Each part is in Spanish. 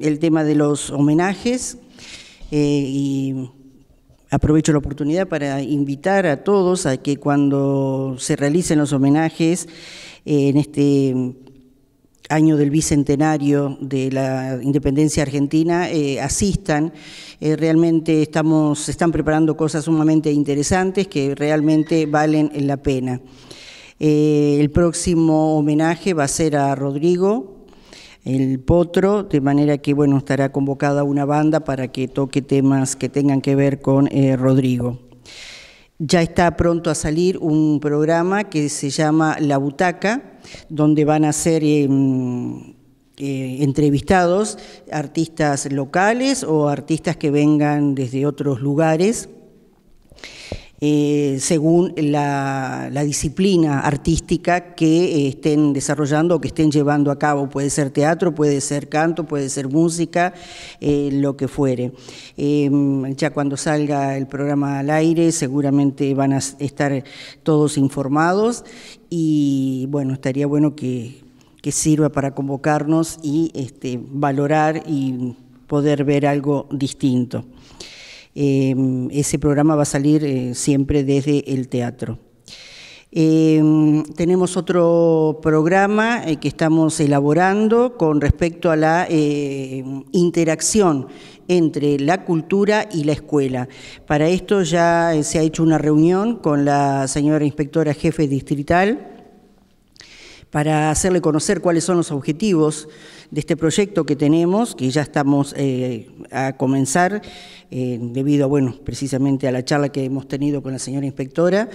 el tema de los homenajes eh, y aprovecho la oportunidad para invitar a todos a que cuando se realicen los homenajes eh, en este año del bicentenario de la independencia argentina, eh, asistan. realmente estamos, están preparando cosas sumamente interesantes que realmente valen la pena. el próximo homenaje va a ser a Rodrigo, el potro, de manera que bueno, estará convocada una banda para que toque temas que tengan que ver con eh, Rodrigo. Ya está pronto a salir un programa que se llama La Butaca, donde van a ser... Eh, mm, eh, entrevistados artistas locales o artistas que vengan desde otros lugares eh, según la, disciplina artística que eh, estén desarrollando o que estén llevando a cabo. Puede ser teatro, puede ser canto, puede ser música, eh, lo que fuere. Em, ya cuando salga el programa al aire seguramente van a estar todos informados y bueno, estaría bueno que, sirva para convocarnos y este, valorar y poder ver algo distinto. Em, ese programa va a salir eh, siempre desde el teatro. Em, tenemos otro programa eh, que estamos elaborando con respecto a la eh, interacción entre la cultura y la escuela. Para esto ya se ha hecho una reunión con la señora inspectora jefe distrital para hacerle conocer cuáles son los objetivos de este proyecto que tenemos, que ya estamos eh, a comenzar, eh, debido bueno, precisamente a la charla que hemos tenido con la señora inspectora,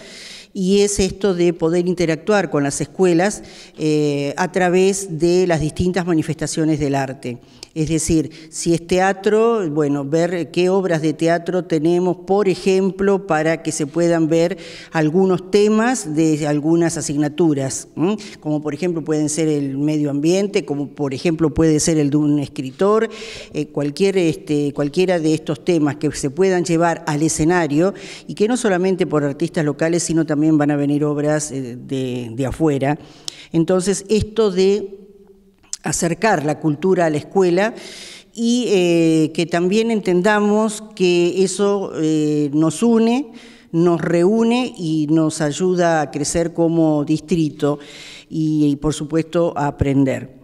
y es esto de poder interactuar con las escuelas eh, a través de las distintas manifestaciones del arte. Es decir, si es teatro, bueno, ver qué obras de teatro tenemos, por ejemplo, para que se puedan ver algunos temas de algunas asignaturas, como por ejemplo pueden ser el medio ambiente, como por ejemplo puede ser el de un escritor, eh, este, cualquiera de estos temas que se puedan llevar al escenario y que no solamente por artistas locales, sino también van a venir obras eh, de, afuera. Entonces, esto de acercar la cultura a la escuela y eh, que también entendamos que eso nos une nos reúne y nos ayuda a crecer como distrito y, por supuesto, a aprender.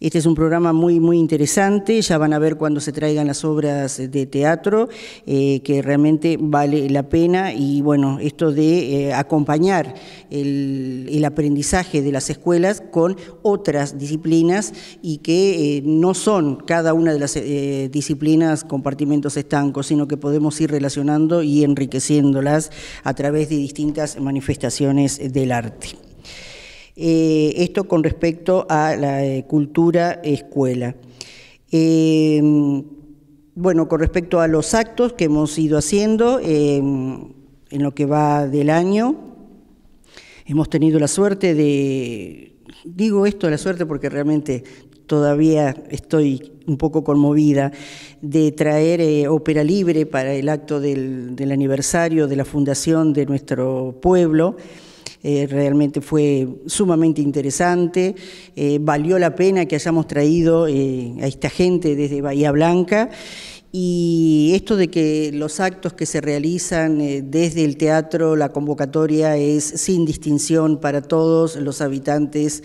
Este es un programa muy, muy interesante, ya van a ver cuando se traigan las obras de teatro, eh, que realmente vale la pena y bueno, esto de eh, acompañar el, aprendizaje de las escuelas con otras disciplinas y que eh, no son cada una de las disciplinas compartimentos estancos, sino que podemos ir relacionando y enriqueciéndolas a través de distintas manifestaciones del arte. Eh, esto con respecto a la eh, cultura escuela. Em, bueno, con respecto a los actos que hemos ido haciendo em, en lo que va del año, hemos tenido la suerte de, digo esto la suerte porque realmente todavía estoy un poco conmovida, de traer eh, ópera libre para el acto del, aniversario de la fundación de nuestro pueblo. Eh, realmente fue sumamente interesante, eh, valió la pena que hayamos traído eh, a esta gente desde Bahía Blanca. Y esto de que los actos que se realizan desde el teatro, la convocatoria es sin distinción para todos los habitantes,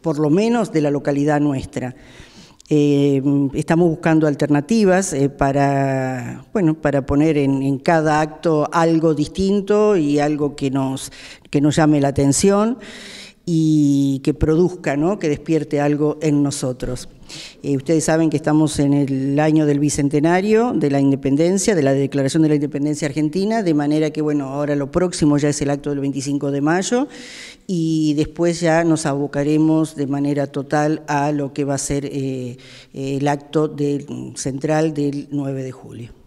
por lo menos de la localidad nuestra. Em, estamos buscando alternativas eh, para, bueno, para poner en, cada acto algo distinto y algo que nos, que nos llame la atención y que produzca, ¿no? que despierte algo en nosotros. Eh, ustedes saben que estamos en el año del bicentenario de la independencia, de la declaración de la independencia argentina, de manera que, bueno, ahora lo próximo ya es el acto del 25 de mayo y después ya nos abocaremos de manera total a lo que va a ser eh, el acto del, central del 9 de julio.